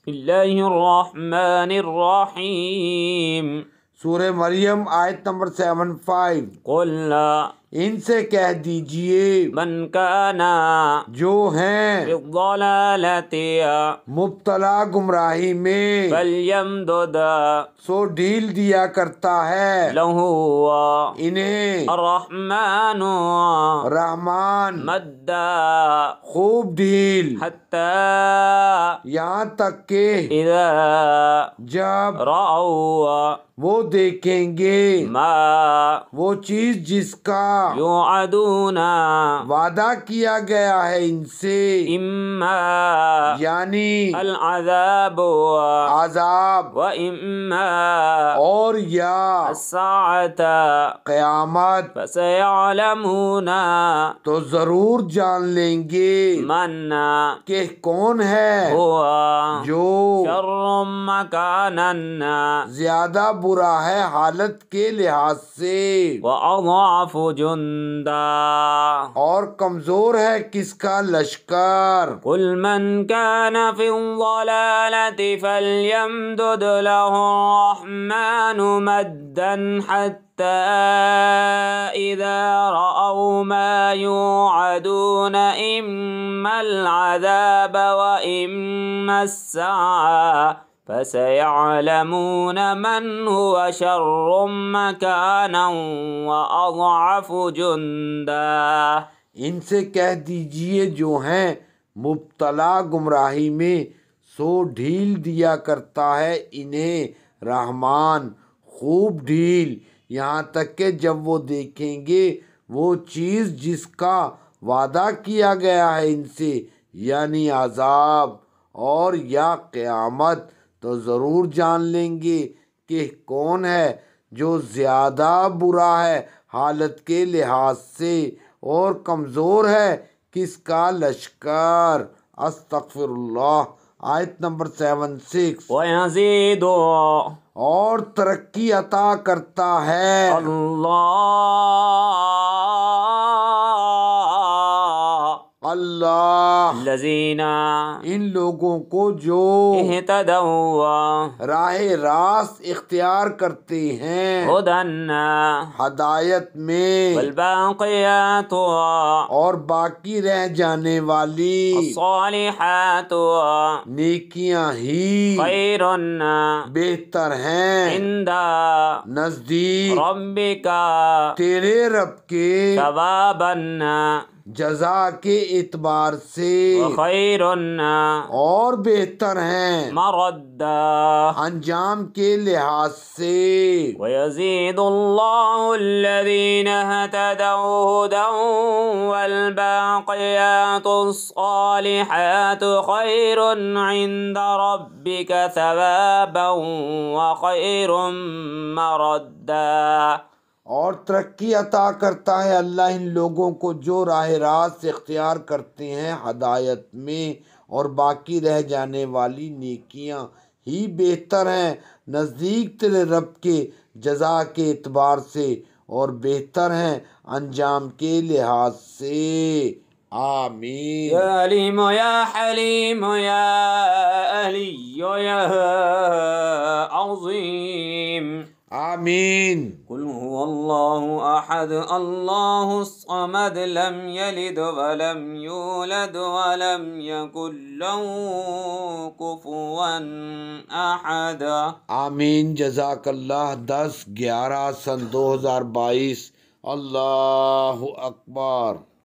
بسم الله الرحمن الرحيم سورة مريم آية نمبر 75 قل لا ان سے کہہ دیجئے من کانا جو ہیں مبتلا گمراہی میں سو ڈھیل دیا کرتا ہے لہو انہیں الرحمن رحمان مدا خوب ڈھیل حتی یہاں تک کہ اذا جب راؤ وہ دیکھیں گے ما وہ چیز جس کا یوعدونا وعدہ کیا گیا ہے ان سے اما یعنی العذاب عذاب و اما اور یا الساعت قیامت فسیعلمونا تو ضرور جان لیں گے من کہ کون ہے جو شر زیادہ برا ہے حالت کے لحاظ سے وأضعف جندا اور کمزور ہے کس کا لشکر قل من كان في الضلالة فليمدد له الرحمن مدا حتى إذا رأوا ما يوعدون إما العذاب وإما السعادة فسيعلمون من مكانا وأضعف جندا ان سے کہہ دیجئے جو ہیں مبتلا گمراہی میں سو ڈھیل دیا کرتا ہے انہیں رحمان خوب ڈھیل یہاں تک کہ جب وہ دیکھیں گے وہ چیز جس کا وعدہ کیا گیا ہے ان سے یعنی عذاب اور یا قیامت تو ضرور جان لیں گے کہ کون ہے جو زیادہ برا ہے حالت کے لحاظ سے اور کمزور ہے کس کا لشکر استغفر اللہ آیت نمبر سیون سکس اور ترقی عطا کرتا ہے اللہ اللہ لذینا ان لوگوں کو جو راہ راست اختیار کرتے ہیں خدنا ہدایت میں والباقیات ہوا اور باقی رہ جانے والی الصالحات ہوا نیکیاں ہی خیرن بہتر ہیں زندہ نزدیک کا تیرے رب کے ثوابن جزا کے اعتبار سے خیر اور بہتر ہیں مرد انجام کے لحاظ سے ویزید اللہ الذین اہتدو ہدا والباقیات الصالحات خیر عند ربک ثوابا وخیر مرد اور ترقی عطا کرتا ہے اللہ ان لوگوں کو جو راہ راست اختیار کرتے ہیں ہدایت میں اور باقی رہ جانے والی نیکیاں ہی بہتر ہیں نزدیک تل رب کے جزا کے اعتبار سے اور بہتر ہیں انجام کے لحاظ سے آمین یا یا علیم حلیم یا علی یا عظیم آمین هو الله أحد الله الصمد لم يلد ولم يولد ولم يكن له كفوا أحد آمين جزاك الله دس گیارہ سن دو ہزار بائیس اللہ اکبر